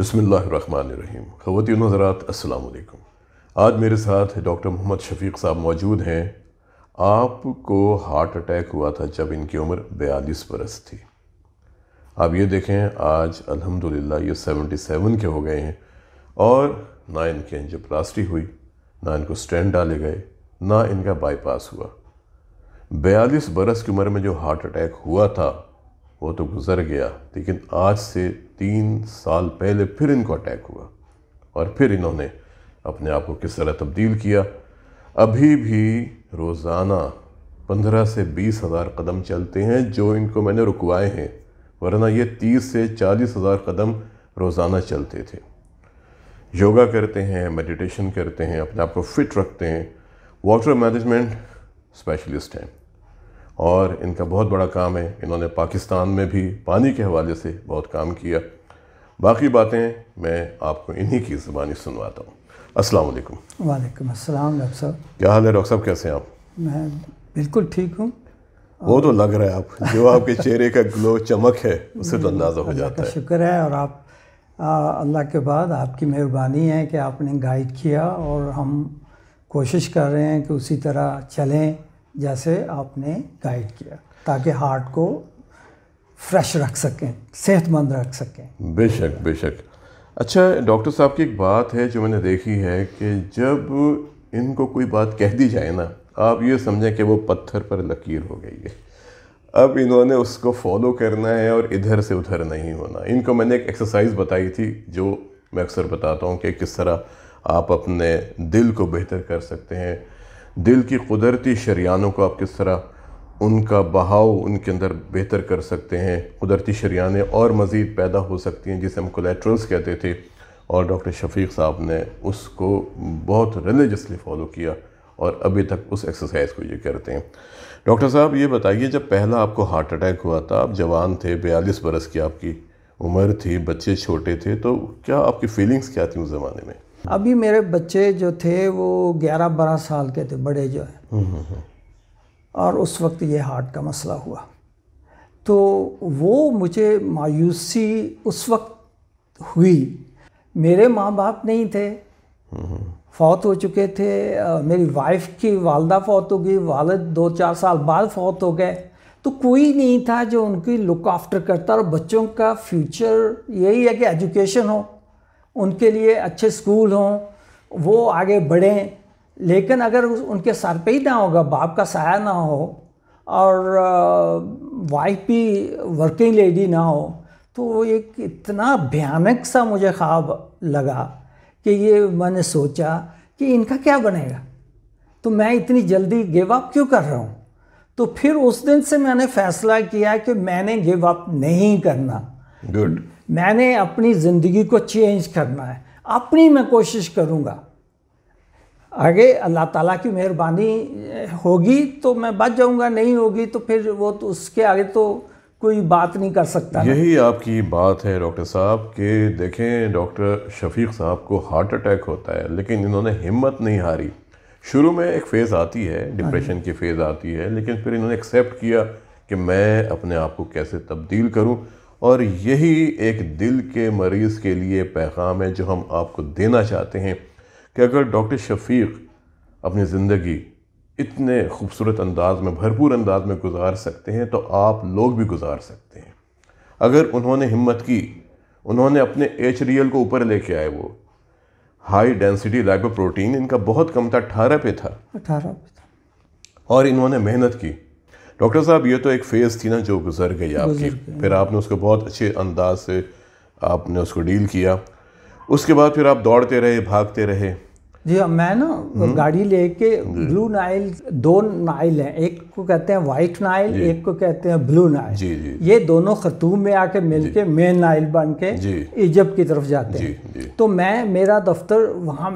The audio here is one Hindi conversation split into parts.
बसमीम ख़वान हज़रात असलकम आज मेरे साथ डॉक्टर मोहम्मद शफीक साहब मौजूद हैं आपको हार्ट अटैक हुआ था जब इनकी उम्र बयालीस बरस थी आप ये देखें आज अल्हम्दुलिल्लाह ये 77 के हो गए हैं और ना इनकी एंजोप्लास्टी हुई ना इनको स्टैंड डाले गए ना इनका बाईपास हुआ बयालीस बरस की उम्र में जो हार्ट अटैक हुआ था वो तो गुज़र गया लेकिन आज से तीन साल पहले फिर इनको अटैक हुआ और फिर इन्होंने अपने आप को किस तरह तब्दील किया अभी भी रोज़ाना पंद्रह से बीस हज़ार कदम चलते हैं जो इनको मैंने रुकवाए हैं वरना ये तीस से चालीस हज़ार कदम रोज़ाना चलते थे योगा करते हैं मेडिटेशन करते हैं अपने आप को फिट रखते हैं वाटर मैनेजमेंट स्पेशलिस्ट हैं और इनका बहुत बड़ा काम है इन्होंने पाकिस्तान में भी पानी के हवाले से बहुत काम किया बाकी बातें मैं आपको इन्हीं की ज़बानी सुनवाता हूँ अस्सलाम वालेकुम वालेकुम अस्सलाम डॉक्टर साहब क्या हाल है डॉक्टर साहब कैसे हैं आप मैं बिल्कुल ठीक हूँ वो तो लग रहा है आप जो आपके चेहरे का ग्लो चमक है उससे तो अंदाज़ा हो जाता है शुक्र है और आप अल्लाह के बाद आपकी मेहरबानी है कि आपने गाइड किया और हम कोशिश कर रहे हैं कि उसी तरह चलें जैसे आपने गाइड किया ताकि हार्ट को फ्रेश रख सकें सेहतमंद रख सकें बेशक बेशक अच्छा डॉक्टर साहब की एक बात है जो मैंने देखी है कि जब इनको कोई बात कह दी जाए ना आप ये समझें कि वो पत्थर पर लकीर हो गई है अब इन्होंने उसको फॉलो करना है और इधर से उधर नहीं होना इनको मैंने एक एक्सरसाइज बताई थी जो मैं अक्सर बताता हूँ कि किस तरह आप अपने दिल को बेहतर कर सकते हैं दिल की कुदरती शरियानों को आप किस तरह उनका बहाव उनके अंदर बेहतर कर सकते हैं कुदरती शरियाने और मज़ीद पैदा हो सकती हैं जिसे हम कोलेट्रल्स कहते थे और डॉक्टर शफीक साहब ने उसको बहुत रिलीजसली फॉलो किया और अभी तक उस एक्सरसाइज को ये करते हैं डॉक्टर साहब ये बताइए जब पहला आपको हार्ट अटैक हुआ था आप जवान थे बयालीस बरस की आपकी उम्र थी बच्चे छोटे थे तो क्या आपकी फीलिंग्स क्या थी उस ज़माने में अभी मेरे बच्चे जो थे वो ग्यारह बारह साल के थे बड़े जो हैं हम्म, हम्म, हम्म। और उस वक्त ये हार्ट का मसला हुआ तो वो मुझे मायूसी उस वक्त हुई मेरे माँ बाप नहीं थे फौत हो चुके थे मेरी वाइफ की वालदा फौत हो गई वालद दो चार साल बाद फौत हो गए तो कोई नहीं था जो उनकी लुक आफ्टर करता और बच्चों का फ्यूचर यही है कि एजुकेशन हो उनके लिए अच्छे स्कूल हों वो आगे बढ़ें लेकिन अगर उनके सर पे ही ना होगा बाप का साया ना हो और वाइफ भी वर्किंग लेडी ना हो तो एक इतना भयानक सा मुझे ख्वाब लगा कि ये मैंने सोचा कि इनका क्या बनेगा तो मैं इतनी जल्दी गिव अप क्यों कर रहा हूँ तो फिर उस दिन से मैंने फैसला किया कि मैंने गिव अप नहीं करना गुड मैंने अपनी ज़िंदगी को चेंज करना है अपनी मैं कोशिश करूँगा आगे अल्लाह ताला की मेहरबानी होगी तो मैं बच जाऊँगा नहीं होगी तो फिर वो तो उसके आगे तो कोई बात नहीं कर सकता यही आपकी बात है डॉक्टर साहब कि देखें डॉक्टर शफीक साहब को हार्ट अटैक होता है लेकिन इन्होंने हिम्मत नहीं हारी शुरू में एक फ़ेज़ आती है डिप्रेशन हाँ की फ़ेज़ आती है लेकिन फिर इन्होंने एक्सेप्ट किया कि मैं अपने आप को कैसे तब्दील करूं और यही एक दिल के मरीज़ के लिए पैगाम है जो हम आपको देना चाहते हैं कि अगर डॉक्टर शफीक अपनी ज़िंदगी इतने खूबसूरत अंदाज में भरपूर अंदाज में गुजार सकते हैं तो आप लोग भी गुजार सकते हैं अगर उन्होंने हिम्मत की उन्होंने अपने एच को ऊपर लेके आए वो हाई डेंसिटी लाइपो प्रोटीन इनका बहुत कम था अठारह पे था अठारह पे था और इन्होंने मेहनत की डॉक्टर साहब ये तो एक फ़ेज़ थी ना जो गुजर गई आपकी फिर आपने उसको बहुत अच्छे अंदाज से आपने उसको डील किया उसके बाद फिर आप दौड़ते रहे भागते रहे जी हाँ मैं ना हम्म। गाड़ी लेके ब्लू नाइल दो नाइल हैं एक को कहते हैं वाइट नाइल एक को कहते हैं ब्लू नाइल जी, जी, ये दोनों खतूम में आके मिलके मेन नाइल बन के इजप्ट की तरफ जाते हैं तो मैं मेरा दफ्तर वहाँ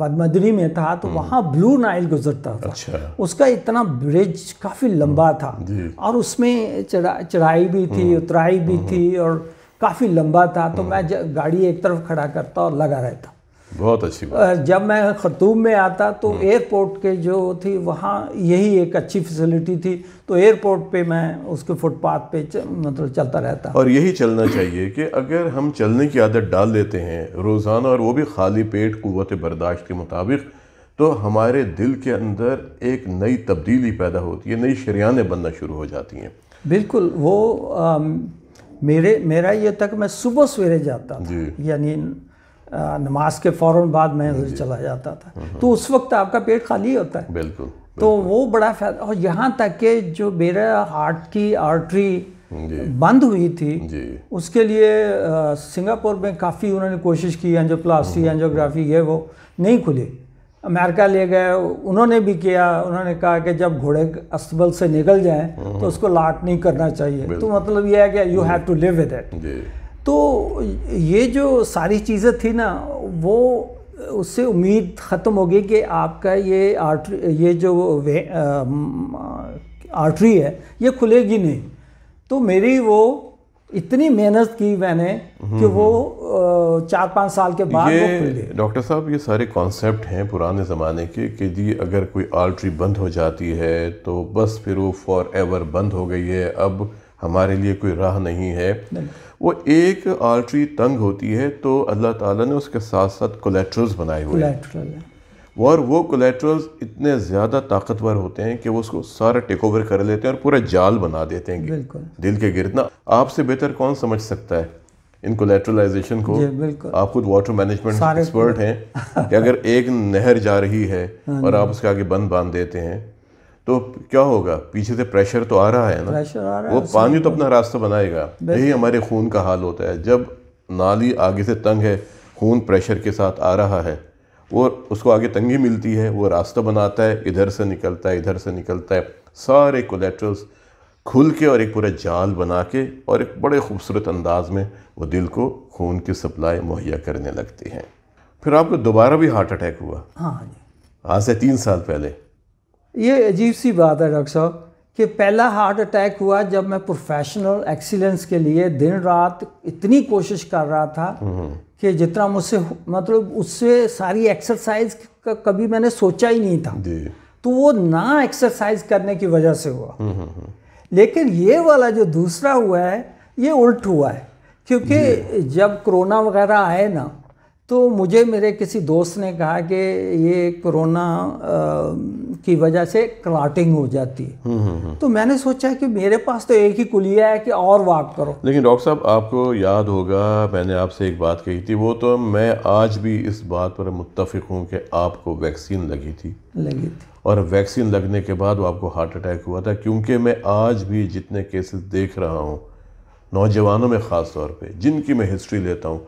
वदमदनी में था तो हम्म। वहाँ ब्लू नाइल गुजरता था अच्छा। उसका इतना ब्रिज काफ़ी लंबा हम्म। था और उसमें चढ़ाई भी थी उतराई भी थी और काफ़ी लंबा था तो मैं गाड़ी एक तरफ खड़ा करता और लगा रहता बहुत अच्छी बात जब मैं खरतूम में आता तो हम्म। एयरपोर्ट के जो थी वहाँ यही एक अच्छी फैसिलिटी थी तो एयरपोर्ट पे मैं उसके फुटपाथ पे च, मतलब चलता रहता और यही चलना चाहिए कि अगर हम चलने की आदत डाल लेते हैं रोज़ाना और वो भी खाली पेट कुत बर्दाश्त के मुताबिक तो हमारे दिल के अंदर एक नई तब्दीली पैदा होती है नई शरियाने बनना शुरू हो जाती हैं बिल्कुल वो आ, मेरे मेरा ये था कि मैं सुबह सवेरे जाता था यानी नमाज के फ़ौर बाद मैं उधर चला जाता था तो उस वक्त आपका पेट खाली होता है बिल्कुल तो वो बड़ा फायदा और यहाँ तक के जो मेरा हार्ट की आर्टरी बंद हुई थी उसके लिए सिंगापुर में काफ़ी उन्होंने कोशिश की एंजोप्लास्टी हम्म। एंजोग्राफी ये वो नहीं खुली अमेरिका ले गए उन्होंने भी किया उन्होंने कहा कि जब घोड़े अस्तबल से निकल जाएं तो हम्म। उसको लाट नहीं करना चाहिए तो मतलब ये है कि you have to live with it तो ये जो सारी चीज़ें थी ना वो उससे उम्मीद ख़त्म हो गई कि आपका ये आर्ट ये जो वे, आर्टरी है ये खुलेगी नहीं तो मेरी वो इतनी मेहनत की मैंने कि हम्म, वो हम्म। चार पाँच साल के बाद ये डॉक्टर साहब ये सारे कॉन्सेप्ट हैं पुराने ज़माने के कि जी अगर कोई आर्टरी बंद हो जाती है तो बस फिर वो फॉर एवर बंद हो गई है अब हमारे लिए कोई राह नहीं है वो एक आर्टरी तंग होती है तो अल्लाह ताला ने उसके साथ साथ कोलेट्रल्स बनाए हुए हैं और वो कोलेट्रल्स इतने ज़्यादा ताकतवर होते हैं कि वो उसको सारा टेक ओवर कर लेते हैं और पूरा जाल बना देते हैं दिल के गिरना आपसे बेहतर कौन समझ सकता है इन कोलेट्रलाइजेशन को आप खुद वाटर मैनेजमेंट एक्सपर्ट हैं कि अगर एक नहर जा रही है हाँ और आप उसके आगे बंद बांध देते हैं तो क्या होगा पीछे से प्रेशर तो आ रहा है ना प्रेशर आ रहा है वो पानी तो अपना रास्ता बनाएगा यही हमारे खून का हाल होता है जब नाली आगे से तंग है खून प्रेशर के साथ आ रहा है और उसको आगे तंगी मिलती है वो रास्ता बनाता है इधर से निकलता है इधर से निकलता है सारे कोलेट्रल्स खुल के और एक पूरा जाल बना के और एक बड़े खूबसूरत अंदाज में वो दिल को खून की सप्लाई मुहैया करने लगती हैं फिर आपको दोबारा भी हार्ट अटैक हुआ हाँ जी आज से तीन साल पहले ये अजीब सी बात है डॉक्टर साहब कि पहला हार्ट अटैक हुआ जब मैं प्रोफेशनल एक्सीलेंस के लिए दिन रात इतनी कोशिश कर रहा था हम्म। कि जितना मुझसे मतलब उससे सारी एक्सरसाइज का कभी मैंने सोचा ही नहीं था तो वो ना एक्सरसाइज करने की वजह से हुआ हम्म, हम्म, लेकिन ये वाला जो दूसरा हुआ है ये उल्ट हुआ है क्योंकि जब कोरोना वगैरह आए ना तो मुझे मेरे किसी दोस्त ने कहा कि ये कोरोना की वजह से क्लाटिंग हो जाती है हम्म, हम्म, हम्म। तो मैंने सोचा कि मेरे पास तो एक ही कुलिया है कि और वाक करो लेकिन डॉक्टर साहब आपको याद होगा मैंने आपसे एक बात कही थी वो तो मैं आज भी इस बात पर मुतफिक हूँ कि आपको वैक्सीन लगी थी लगी थी और वैक्सीन लगने के बाद वो आपको हार्ट अटैक हुआ था क्योंकि मैं आज भी जितने केसेस देख रहा हूँ नौजवानों में ख़ास तौर पर जिनकी मैं हिस्ट्री लेता हूँ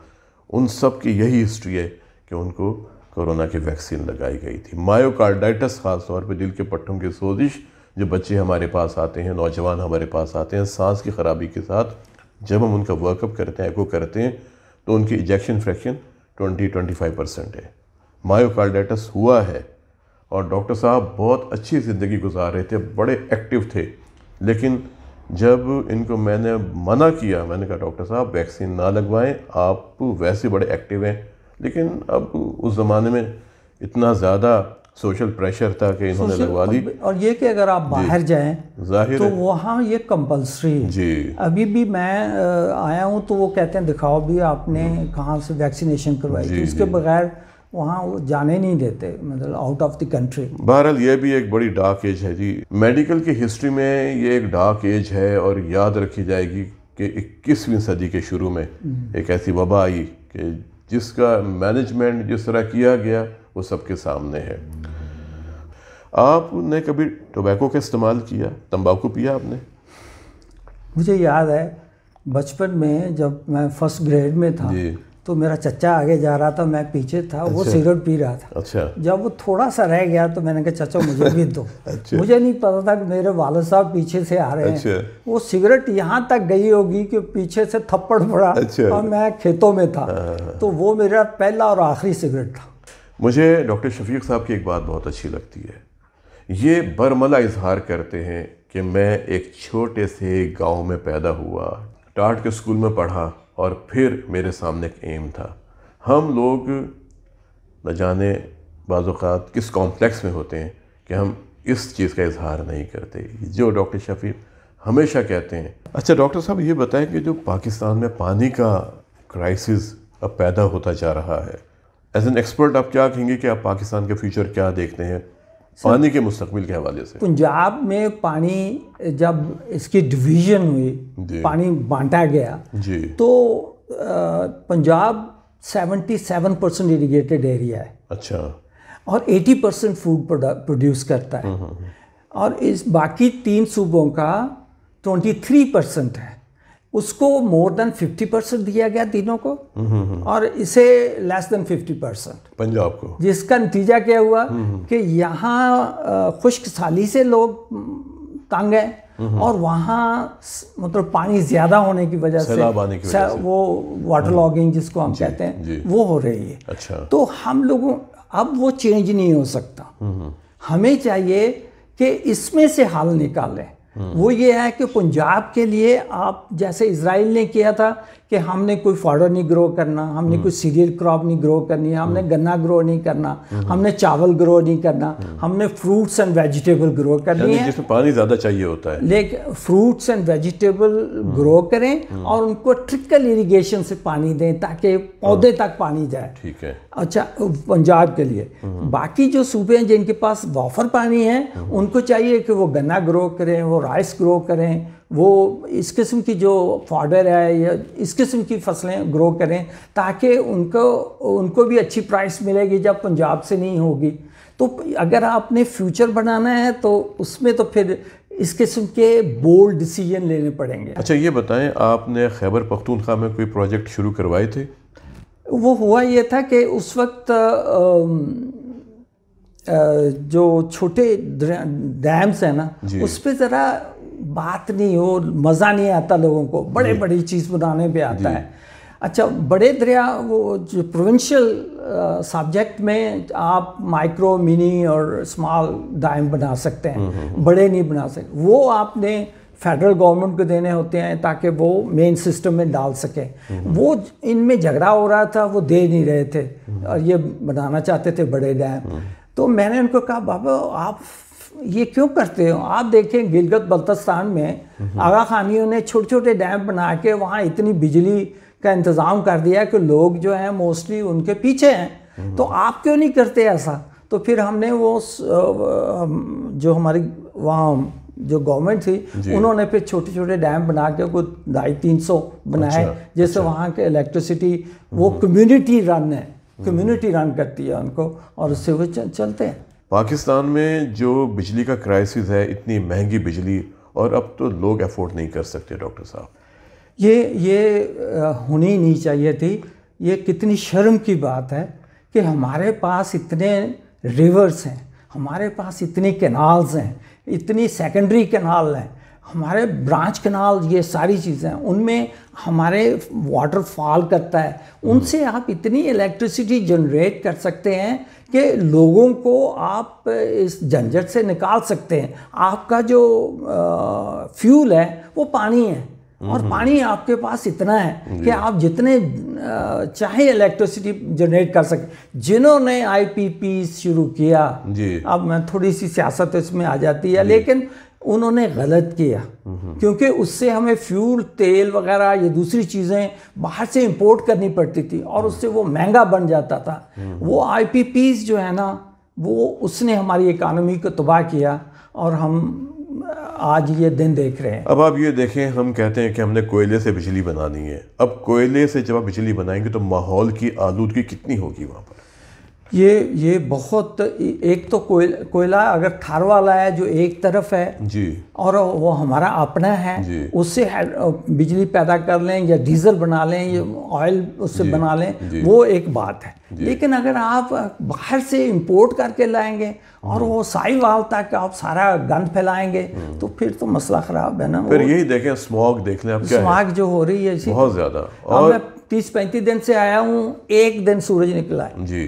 उन सब की यही हिस्ट्री है कि उनको कोरोना की वैक्सीन लगाई गई थी मायोकार्डाइटस खास तौर पे दिल के पट्टों की सोजिश जो बच्चे हमारे पास आते हैं नौजवान हमारे पास आते हैं सांस की ख़राबी के साथ जब हम उनका वर्कअप करते हैं एको करते हैं तो उनकी इजेक्शन फ्रैक्शन 20-25 परसेंट है मायोकार्डाइटस हुआ है और डॉक्टर साहब बहुत अच्छी ज़िंदगी गुजार रहे थे बड़े एक्टिव थे लेकिन जब इनको मैंने मना किया मैंने कहा डॉक्टर साहब वैक्सीन ना लगवाएं आप वैसे बड़े एक्टिव हैं लेकिन अब उस ज़माने में इतना ज़्यादा सोशल प्रेशर था कि इन्होंने लगवा दी और ये कि अगर आप बाहर जाएं जाहिर तो वहाँ ये कंपलसरी है जी अभी भी मैं आया हूँ तो वो कहते हैं दिखाओ भी आपने कहाँ से वैक्सीनेशन करवाई थी उसके बगैर वहाँ वो जाने नहीं देते मतलब आउट ऑफ द कंट्री बहरहाल ये भी एक बड़ी डार्क एज है जी मेडिकल की हिस्ट्री में ये एक डार्क एज है और याद रखी जाएगी कि इक्कीसवीं सदी के शुरू में हम्म। एक ऐसी वबा आई कि जिसका मैनेजमेंट जिस तरह किया गया वो सबके सामने है आपने कभी टोबैको का इस्तेमाल किया तंबाकू पिया आपने मुझे याद है बचपन में जब मैं फर्स्ट ग्रेड में था तो मेरा चचा आगे जा रहा था मैं पीछे था अच्छा। वो सिगरेट पी रहा था अच्छा जब वो थोड़ा सा रह गया तो मैंने कहा चाचा मुझे भी दो अच्छा। मुझे नहीं पता था कि मेरे वालद साहब पीछे से आ रहे अच्छा। हैं वो सिगरेट यहाँ तक गई होगी कि पीछे से थप्पड़ पड़ा अच्छा। और मैं खेतों में था हाँ, हाँ, हाँ। तो वो मेरा पहला और आखिरी सिगरेट था मुझे डॉक्टर शफीक साहब की एक बात बहुत अच्छी लगती है ये बरमला इजहार करते हैं कि मैं एक छोटे से गाँव में पैदा हुआ टाट के स्कूल में पढ़ा और फिर मेरे सामने एक एम था हम लोग न जाने बाज़ात किस कॉम्प्लेक्स में होते हैं कि हम इस चीज़ का इजहार नहीं करते जो डॉक्टर शफी हमेशा कहते हैं अच्छा डॉक्टर साहब ये बताएं कि जो पाकिस्तान में पानी का क्राइसिस अब पैदा होता जा रहा है एज एन एक्सपर्ट आप क्या कहेंगे कि आप पाकिस्तान का फ्यूचर क्या देखते हैं पानी के मुस्तकबिल के हवाले से पंजाब में पानी जब इसकी डिवीजन हुई पानी बांटा गया जी तो पंजाब 77 परसेंट इरीगेटेड एरिया है अच्छा और 80 परसेंट फूड प्रोड्यूस करता है हम्म, हम्म, हम्म। और इस बाकी तीन सूबों का 23 परसेंट है उसको मोर देन फिफ्टी परसेंट दिया गया तीनों को और इसे less than fifty percent Punjab को जिसका नतीजा क्या हुआ हम्म, हम्म। कि यहाँ खुश्क साली से लोग तंग हैं हम्म, और वहाँ मतलब पानी ज़्यादा होने की वजह से, से वो वाटर लॉगिंग जिसको हम कहते हैं वो हो रही है अच्छा तो हम लोगों अब वो चेंज नहीं हो सकता हमें चाहिए कि इसमें से हाल निकालें वो ये है कि पंजाब के लिए आप जैसे इसराइल ने किया था कि हमने कोई फॉर्डर नहीं ग्रो करना हमने हम्म। कोई सीरियल क्रॉप नहीं ग्रो करनी है हम्म। हमने गन्ना ग्रो नहीं करना हम्म। हमने चावल ग्रो नहीं करना हमने फ्रूट्स एंड वेजिटेबल ग्रो करनी है जिसमें पानी ज़्यादा चाहिए होता है लेकिन फ्रूट्स एंड वेजिटेबल ग्रो करें और उनको ट्रिकल इरीगेशन से पानी दें ताकि पौधे तक पानी जाए ठीक है अच्छा पंजाब के लिए बाकी जो सूबे हैं जिनके पास वॉफर पानी है उनको चाहिए कि वो गन्ना ग्रो करें वो राइस ग्रो करें वो इस किस्म की जो फॉडर है या इस किस्म की फसलें ग्रो करें ताकि उनको उनको भी अच्छी प्राइस मिलेगी जब पंजाब से नहीं होगी तो अगर आपने फ्यूचर बनाना है तो उसमें तो फिर इस किस्म के बोल्ड डिसीजन लेने पड़ेंगे अच्छा ये बताएं आपने खैबर पख्तूनख्वा में कोई प्रोजेक्ट शुरू करवाए थे वो हुआ ये था कि उस वक्त जो छोटे डैम्स हैं ना उस पर ज़रा बात नहीं हो मज़ा नहीं आता लोगों को बड़े बड़ी चीज़ बनाने पे आता है अच्छा बड़े दरिया वो जो प्रोविंशियल सब्जेक्ट में आप माइक्रो मिनी और स्मॉल डाइम बना सकते हैं हम्म, हम्म, हम्म। बड़े नहीं बना सकते वो आपने फेडरल गवर्नमेंट को देने होते हैं ताकि वो मेन सिस्टम में डाल सके वो इनमें झगड़ा हो रहा था वो दे नहीं रहे थे और ये बनाना चाहते थे बड़े डैम तो मैंने उनको कहा बाबा आप ये क्यों करते हो आप देखें गिलगत बल्तस्तान में हम्म। आगा खानियों ने छोटे छोटे डैम बना के वहाँ इतनी बिजली का इंतज़ाम कर दिया कि लोग जो हैं मोस्टली उनके पीछे हैं हम्म। तो आप क्यों नहीं करते ऐसा तो फिर हमने वो जो हमारी वहाँ जो गवर्नमेंट थी उन्होंने फिर छोटे छोटे डैम बना के कुछ ढाई तीन सौ बनाए अच्छा, जैसे अच्छा। वहाँ के इलेक्ट्रिसिटी वो कम्युनिटी हम्म। रन है कम्युनिटी रन करती है उनको और उससे वो चलते हैं पाकिस्तान में जो बिजली का क्राइसिस है इतनी महंगी बिजली और अब तो लोग अफोर्ड नहीं कर सकते डॉक्टर साहब ये ये होनी नहीं चाहिए थी ये कितनी शर्म की बात है कि हमारे पास इतने रिवर्स हैं हमारे पास इतनी कैनाल्स हैं इतनी सेकेंडरी कैनाल हैं हमारे ब्रांच कनाल ये सारी चीज़ें उनमें हमारे वाटरफॉल करता है हम्म। उनसे आप इतनी इलेक्ट्रिसिटी जनरेट कर सकते हैं कि लोगों को आप इस झंझट से निकाल सकते हैं आपका जो फ्यूल है वो पानी है हम्म, और हम्म। पानी आपके पास इतना है कि आप जितने चाहे इलेक्ट्रिसिटी जनरेट कर सके जिन्होंने आईपीपी शुरू किया अब मैं थोड़ी सी सियासत इसमें आ जाती है लेकिन उन्होंने गलत किया क्योंकि उससे हमें फ्यूल तेल वगैरह ये दूसरी चीज़ें बाहर से इंपोर्ट करनी पड़ती थी और हम्म। उससे वो महंगा बन जाता था हम्म। वो आई जो है ना वो उसने हमारी इकानमी को तबाह किया और हम आज ये दिन देख रहे हैं अब आप ये देखें हम कहते हैं कि हमने कोयले से बिजली बनानी है अब कोयले से जब आप बिजली बनाएंगे तो माहौल की आलूदगी कितनी होगी वहाँ पर ये ये बहुत एक तो कोयल कोयला अगर थार वाला है जो एक तरफ है जी और वो हमारा अपना है उससे बिजली पैदा कर लें या डीजल बना लें या ऑयल उससे बना लें वो एक बात है लेकिन अगर आप बाहर से इंपोर्ट करके लाएंगे और हाँ। वो साई वाल तक आप सारा गंद फैलाएंगे हाँ। तो फिर तो मसला ख़राब है ना फिर यही देखें स्मॉग देख लें स्मॉग जो हो रही है बहुत ज़्यादा और मैं तीस पैंतीस दिन से आया हूँ एक दिन सूरज निकला है जी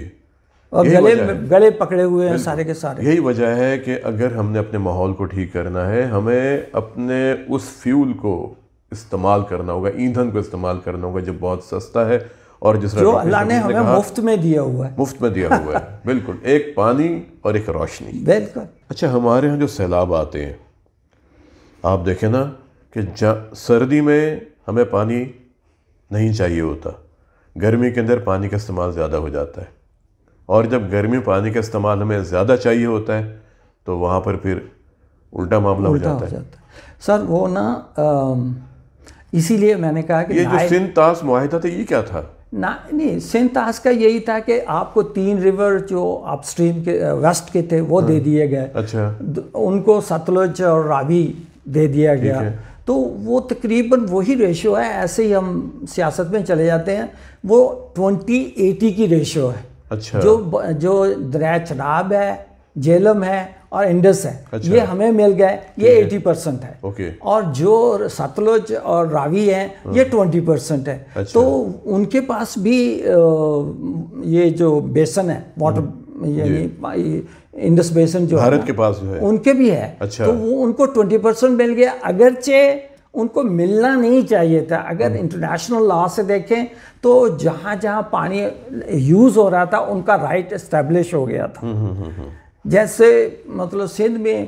और गले गले पकड़े हुए हैं सारे के सारे यही वजह है कि अगर हमने अपने माहौल को ठीक करना है हमें अपने उस फ्यूल को इस्तेमाल करना होगा ईंधन को इस्तेमाल करना होगा जो बहुत सस्ता है और जिस जो अल्लाह ने हमें मुफ्त में दिया हुआ है मुफ्त में दिया हुआ है बिल्कुल एक पानी और एक रोशनी बिल्कुल अच्छा हमारे यहाँ जो सैलाब आते हैं आप देखें ना कि सर्दी में हमें पानी नहीं चाहिए होता गर्मी के अंदर पानी का इस्तेमाल ज़्यादा हो जाता है और जब गर्मी में पानी का इस्तेमाल हमें ज़्यादा चाहिए होता है तो वहाँ पर फिर उल्टा मामला उल्टा हो जाता, हो जाता है सर वो ना इसीलिए मैंने कहा कि ये जो सिंध ताश माहिदा था ये क्या था ना नहीं सिंध ताश का यही था कि आपको तीन रिवर जो अपस्ट्रीम के वेस्ट के थे वो हाँ, दे दिए गए अच्छा उनको सतलुज और रावी दे दिया गया तो वो तकरीबन वही रेशो है ऐसे ही हम सियासत में चले जाते हैं वो ट्वेंटी एटी की रेशो है अच्छा जो जो दरिया चनाब है जेलम है और इंडस है अच्छा। ये हमें मिल गए ये एटी परसेंट है ओके और जो सतलुज और रावी है ये हाँ। ट्वेंटी परसेंट है अच्छा। तो उनके पास भी ये जो बेसन है वाटर हम्म। यानी इंडस बेसन जो भारत के पास जो है उनके भी है अच्छा। तो वो उनको ट्वेंटी परसेंट मिल गया अगरचे उनको मिलना नहीं चाहिए था अगर इंटरनेशनल हम्म। लॉ से देखें तो जहाँ जहाँ पानी यूज़ हो रहा था उनका राइट इस्टेब्लिश हो गया था हम्म, हम्म, जैसे मतलब सिंध में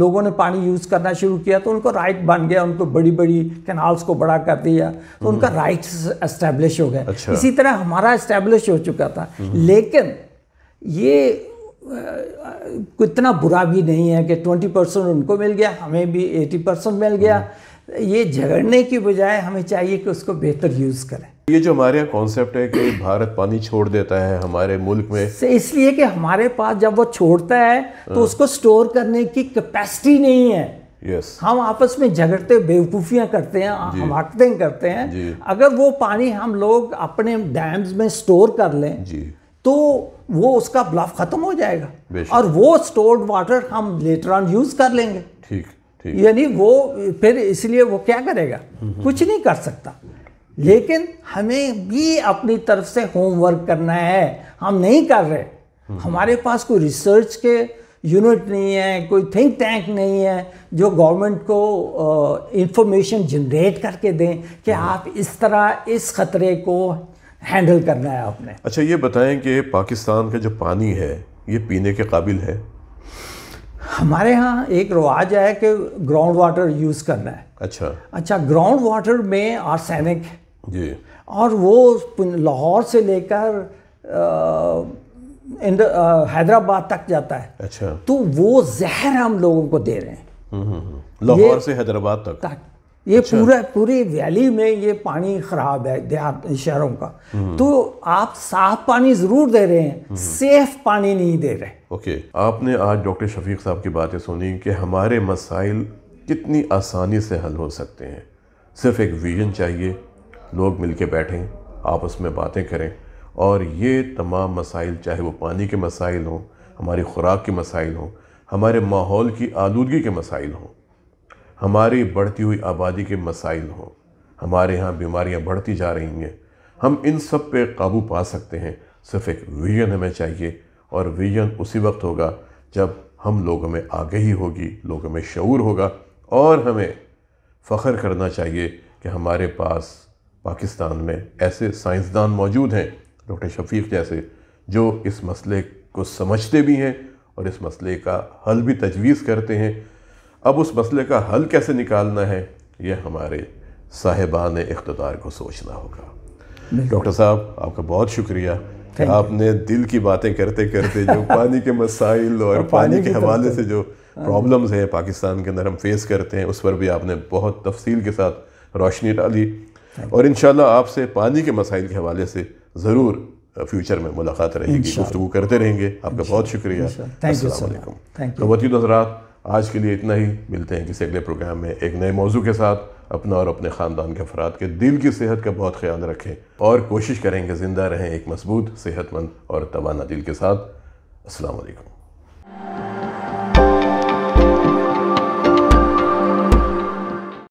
लोगों ने पानी यूज़ करना शुरू किया तो उनको राइट बन गया उनको बड़ी बड़ी कैनाल्स को बड़ा कर दिया तो उनका राइट इस्टेब्लिश हो गया अच्छा। इसी तरह हमारा इस्टेब्लिश हो चुका था लेकिन ये कितना बुरा भी नहीं है कि 20 परसेंट उनको मिल गया हमें भी 80 परसेंट मिल गया ये झगड़ने की बजाय हमें चाहिए कि उसको बेहतर यूज़ करें ये जो हमारे यहाँ कॉन्सेप्ट है कि भारत पानी छोड़ देता है हमारे मुल्क में इसलिए कि हमारे पास जब वो छोड़ता है तो हाँ। उसको स्टोर करने की कैपेसिटी नहीं है यस हम आपस में झगड़ते बेवकूफियां करते हैं हमाकतें करते हैं अगर वो पानी हम लोग अपने डैम्स में स्टोर कर लें तो वो उसका ब्लफ ख़त्म हो जाएगा और वो स्टोर्ड वाटर हम लेटर ऑन यूज़ कर लेंगे ठीक यानी वो फिर इसलिए वो क्या करेगा कुछ नहीं कर सकता लेकिन हमें भी अपनी तरफ से होमवर्क करना है हम नहीं कर रहे हमारे पास कोई रिसर्च के यूनिट नहीं है कोई थिंक टैंक नहीं है जो गवर्नमेंट को इंफॉर्मेशन जनरेट करके दें कि हाँ। आप इस तरह इस खतरे को हैंडल करना है आपने अच्छा ये बताएं कि पाकिस्तान का जो पानी है ये पीने के काबिल है हमारे यहाँ एक रिवाज है कि ग्राउंड वाटर यूज़ करना है अच्छा अच्छा ग्राउंड वाटर में आर्सेनिक जी और वो लाहौर से लेकर हैदराबाद तक जाता है अच्छा तो वो जहर हम लोगों को दे रहे हैं हम्म, हम्म, हम्म। लाहौर से हैदराबाद तक, तक ये अच्छा। पूरा पूरी वैली में ये पानी खराब है देहात शहरों का हम्म। तो आप साफ पानी जरूर दे रहे हैं हम्म। सेफ पानी नहीं दे रहे ओके आपने आज डॉक्टर शफीक साहब की बातें सुनी कि हमारे मसाइल कितनी आसानी से हल हो सकते हैं सिर्फ एक विजन चाहिए लोग मिल के बैठें आपस में बातें करें और ये तमाम मसाइल चाहे वो पानी के मसाइल हों हमारी खुराक के मसाइल हों हमारे माहौल की आलूगी के मसाइल हों हमारी बढ़ती हुई आबादी के मसाइल हों हमारे यहाँ बीमारियाँ बढ़ती जा रही हैं हम इन सब पे काबू पा सकते हैं सिर्फ एक विजन हमें चाहिए और विजन उसी वक्त होगा जब हम लोगों में आगही होगी लोगों में शूर होगा और हमें फ़ख्र करना चाहिए कि हमारे पास पाकिस्तान में ऐसे साइंसदान मौजूद हैं डॉक्टर शफीक जैसे जो इस मसले को समझते भी हैं और इस मसले का हल भी तजवीज़ करते हैं अब उस मसले का हल कैसे निकालना है ये हमारे साहिबान इकतदार को सोचना होगा डॉक्टर साहब आपका बहुत शुक्रिया कि आपने दिल की बातें करते करते जो पानी के मसाइल और पानी, पानी के हवाले से जो प्रॉब्लम्स हाँ। हैं पाकिस्तान के अंदर हम फेस करते हैं उस पर भी आपने बहुत तफसील के साथ रोशनी डाली और इन आपसे पानी के मसाइल के हवाले से ज़रूर फ्यूचर में मुलाकात रहेगी गुफ्तु करते रहेंगे आपका बहुत शुक्रिया थैंक यू थैंक यू आज के लिए इतना ही मिलते हैं किसी अगले प्रोग्राम में एक नए मौजू के साथ अपना और अपने ख़ानदान के अफराद के दिल की सेहत का बहुत ख्याल रखें और कोशिश करें कि ज़िंदा रहें एक मजबूत सेहतमंद और तोाना दिल के साथ असलकम